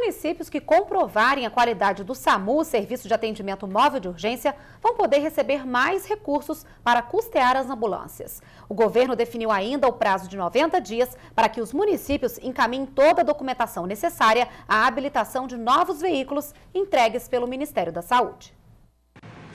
municípios que comprovarem a qualidade do SAMU, Serviço de Atendimento Móvel de Urgência, vão poder receber mais recursos para custear as ambulâncias. O governo definiu ainda o prazo de 90 dias para que os municípios encaminhem toda a documentação necessária à habilitação de novos veículos entregues pelo Ministério da Saúde.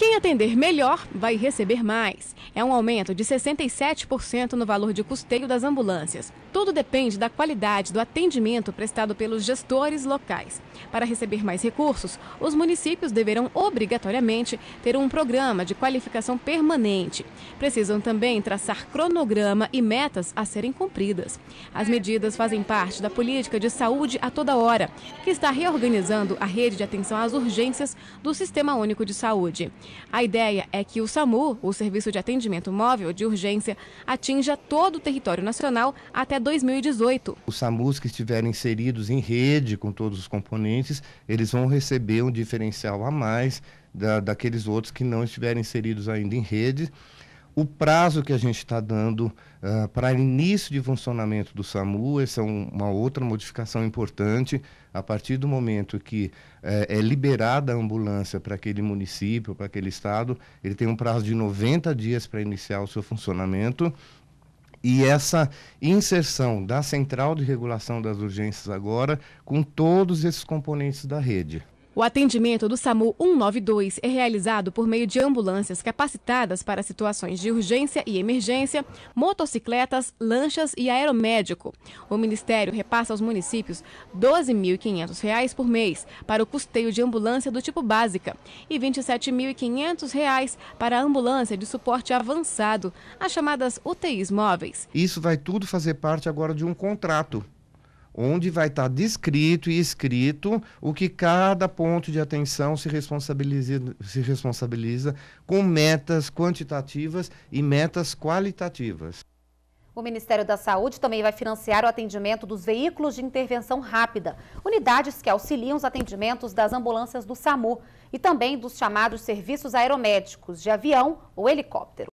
Quem atender melhor vai receber mais. É um aumento de 67% no valor de custeio das ambulâncias. Tudo depende da qualidade do atendimento prestado pelos gestores locais. Para receber mais recursos, os municípios deverão obrigatoriamente ter um programa de qualificação permanente. Precisam também traçar cronograma e metas a serem cumpridas. As medidas fazem parte da política de saúde a toda hora, que está reorganizando a rede de atenção às urgências do Sistema Único de Saúde. A ideia é que o SAMU, o Serviço de Atendimento Móvel de Urgência, atinja todo o território nacional até 2018. Os SAMUs que estiverem inseridos em rede com todos os componentes, eles vão receber um diferencial a mais da, daqueles outros que não estiverem inseridos ainda em rede o prazo que a gente está dando uh, ah, para início de funcionamento do SAMU, essa é um, uma outra modificação importante. A partir do momento que uh, é liberada a ambulância para aquele município, para aquele estado, ele tem um prazo de 90 dias para iniciar o seu funcionamento. E essa inserção da Central de Regulação das Urgências agora, com todos esses componentes da rede. O atendimento do SAMU 192 é realizado por meio de ambulâncias capacitadas para situações de urgência e emergência, motocicletas, lanchas e aeromédico. O Ministério repassa aos municípios R$ 12.500 por mês para o custeio de ambulância do tipo básica e R$ 27.500 para a ambulância de suporte avançado, as chamadas UTIs móveis. Isso vai tudo fazer parte agora de um contrato onde vai estar descrito e escrito o que cada ponto de atenção se responsabiliza, se responsabiliza com metas quantitativas e metas qualitativas. O Ministério da Saúde também vai financiar o atendimento dos veículos de intervenção rápida, unidades que auxiliam os atendimentos das ambulâncias do SAMU e também dos chamados serviços aeromédicos de avião ou helicóptero.